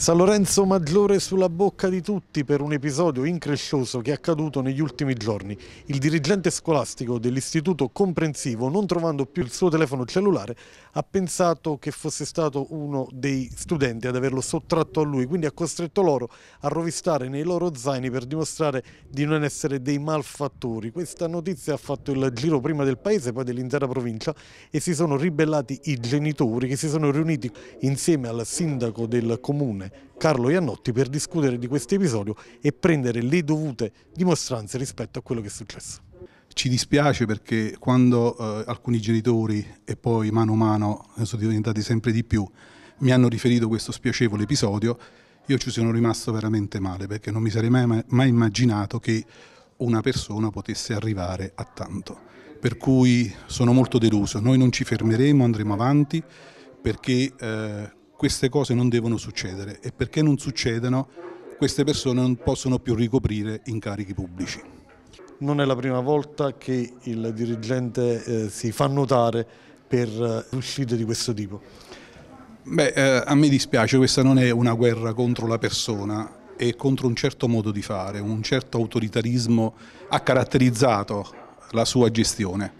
San Lorenzo Maggiore sulla bocca di tutti per un episodio increscioso che è accaduto negli ultimi giorni. Il dirigente scolastico dell'istituto comprensivo, non trovando più il suo telefono cellulare, ha pensato che fosse stato uno dei studenti ad averlo sottratto a lui, quindi ha costretto loro a rovistare nei loro zaini per dimostrare di non essere dei malfattori. Questa notizia ha fatto il giro prima del paese, poi dell'intera provincia e si sono ribellati i genitori che si sono riuniti insieme al sindaco del comune Carlo Iannotti per discutere di questo episodio e prendere le dovute dimostranze rispetto a quello che è successo. Ci dispiace perché quando eh, alcuni genitori e poi mano a mano eh, sono diventati sempre di più mi hanno riferito questo spiacevole episodio, io ci sono rimasto veramente male perché non mi sarei mai, mai immaginato che una persona potesse arrivare a tanto. Per cui sono molto deluso, noi non ci fermeremo, andremo avanti perché eh, queste cose non devono succedere e perché non succedono queste persone non possono più ricoprire incarichi pubblici. Non è la prima volta che il dirigente eh, si fa notare per eh, uscite di questo tipo. Beh, eh, a me dispiace, questa non è una guerra contro la persona, è contro un certo modo di fare, un certo autoritarismo ha caratterizzato la sua gestione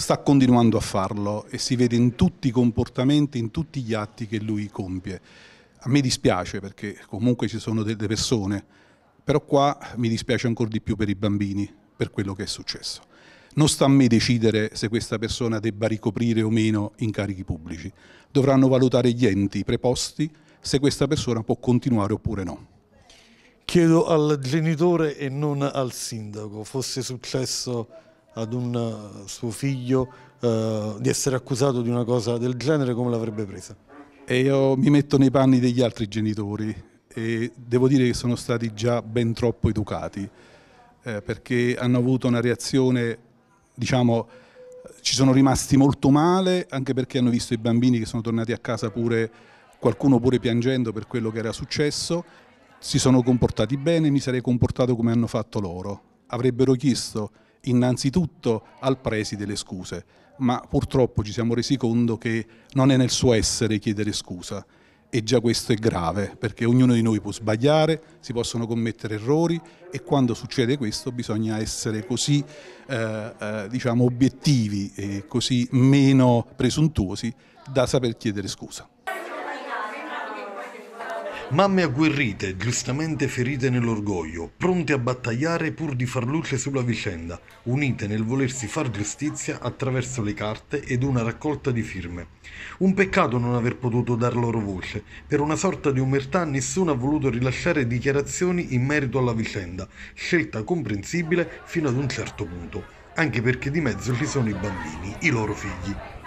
sta continuando a farlo e si vede in tutti i comportamenti, in tutti gli atti che lui compie. A me dispiace perché comunque ci sono delle persone, però qua mi dispiace ancora di più per i bambini, per quello che è successo. Non sta a me decidere se questa persona debba ricoprire o meno incarichi pubblici. Dovranno valutare gli enti preposti se questa persona può continuare oppure no. Chiedo al genitore e non al sindaco, fosse successo ad un eh, suo figlio eh, di essere accusato di una cosa del genere, come l'avrebbe presa? E io mi metto nei panni degli altri genitori e devo dire che sono stati già ben troppo educati eh, perché hanno avuto una reazione, diciamo, ci sono rimasti molto male anche perché hanno visto i bambini che sono tornati a casa pure, qualcuno pure piangendo per quello che era successo, si sono comportati bene, mi sarei comportato come hanno fatto loro. Avrebbero chiesto innanzitutto al preside le scuse, ma purtroppo ci siamo resi conto che non è nel suo essere chiedere scusa e già questo è grave perché ognuno di noi può sbagliare, si possono commettere errori e quando succede questo bisogna essere così eh, eh, diciamo obiettivi e così meno presuntuosi da saper chiedere scusa. Mamme agguerrite, giustamente ferite nell'orgoglio, pronte a battagliare pur di far luce sulla vicenda, unite nel volersi far giustizia attraverso le carte ed una raccolta di firme. Un peccato non aver potuto dar loro voce. Per una sorta di umertà nessuno ha voluto rilasciare dichiarazioni in merito alla vicenda, scelta comprensibile fino ad un certo punto, anche perché di mezzo ci sono i bambini, i loro figli.